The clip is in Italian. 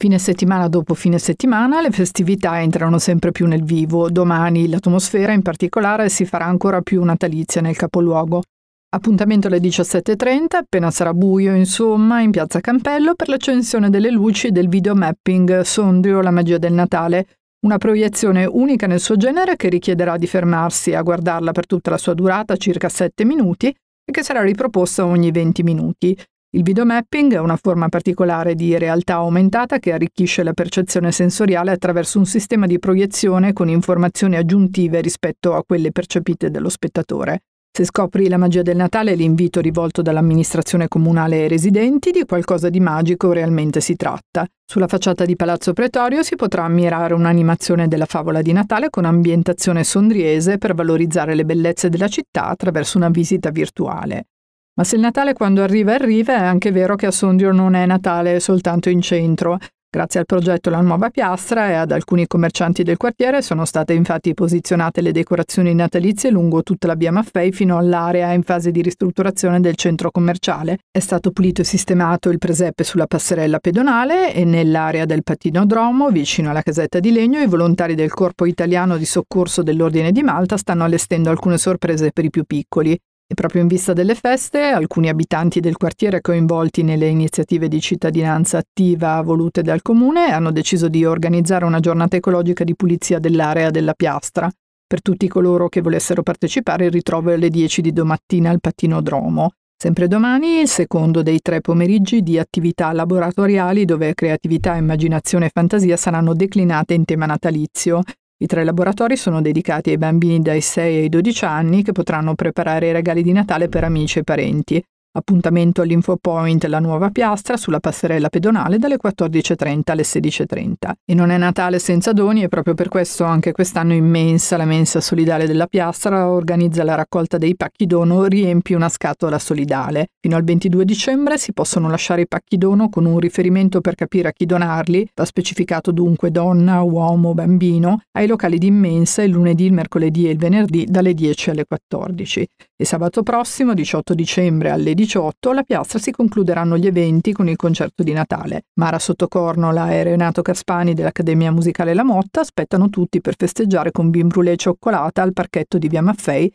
Fine settimana dopo fine settimana le festività entrano sempre più nel vivo, domani l'atmosfera in particolare si farà ancora più natalizia nel capoluogo. Appuntamento alle 17.30, appena sarà buio insomma, in piazza Campello per l'accensione delle luci del videomapping Sondrio la magia del Natale, una proiezione unica nel suo genere che richiederà di fermarsi a guardarla per tutta la sua durata, circa 7 minuti, e che sarà riproposta ogni 20 minuti. Il videomapping è una forma particolare di realtà aumentata che arricchisce la percezione sensoriale attraverso un sistema di proiezione con informazioni aggiuntive rispetto a quelle percepite dallo spettatore. Se scopri la magia del Natale, l'invito rivolto dall'amministrazione comunale ai residenti di qualcosa di magico realmente si tratta. Sulla facciata di Palazzo Pretorio si potrà ammirare un'animazione della favola di Natale con ambientazione sondriese per valorizzare le bellezze della città attraverso una visita virtuale. Ma se il Natale quando arriva arriva, è anche vero che a Sondrio non è Natale soltanto in centro. Grazie al progetto La Nuova Piastra e ad alcuni commercianti del quartiere sono state infatti posizionate le decorazioni natalizie lungo tutta la via Maffei fino all'area in fase di ristrutturazione del centro commerciale. È stato pulito e sistemato il presepe sulla passerella pedonale e nell'area del patinodromo, vicino alla casetta di legno, i volontari del Corpo Italiano di Soccorso dell'Ordine di Malta stanno allestendo alcune sorprese per i più piccoli. E proprio in vista delle feste, alcuni abitanti del quartiere coinvolti nelle iniziative di cittadinanza attiva volute dal comune hanno deciso di organizzare una giornata ecologica di pulizia dell'area della piastra. Per tutti coloro che volessero partecipare, il ritrovo è alle 10 di domattina al patinodromo, Sempre domani il secondo dei tre pomeriggi di attività laboratoriali dove creatività, immaginazione e fantasia saranno declinate in tema natalizio i tre laboratori sono dedicati ai bambini dai 6 ai 12 anni che potranno preparare i regali di Natale per amici e parenti Appuntamento all'InfoPoint La Nuova Piastra sulla passerella pedonale dalle 14.30 alle 16.30. E non è Natale senza doni e proprio per questo anche quest'anno immensa la mensa solidale della Piastra organizza la raccolta dei pacchi dono Riempi una scatola solidale. Fino al 22 dicembre si possono lasciare i pacchi dono con un riferimento per capire a chi donarli, va specificato dunque donna, uomo, bambino, ai locali di mensa il lunedì, il mercoledì e il venerdì dalle 10 alle 14 e sabato prossimo 18 dicembre alle 18 18 alla piazza si concluderanno gli eventi con il concerto di Natale. Mara Sottocornola e Renato Caspani dell'Accademia Musicale La Motta aspettano tutti per festeggiare con vin e cioccolata al parchetto di Via Maffei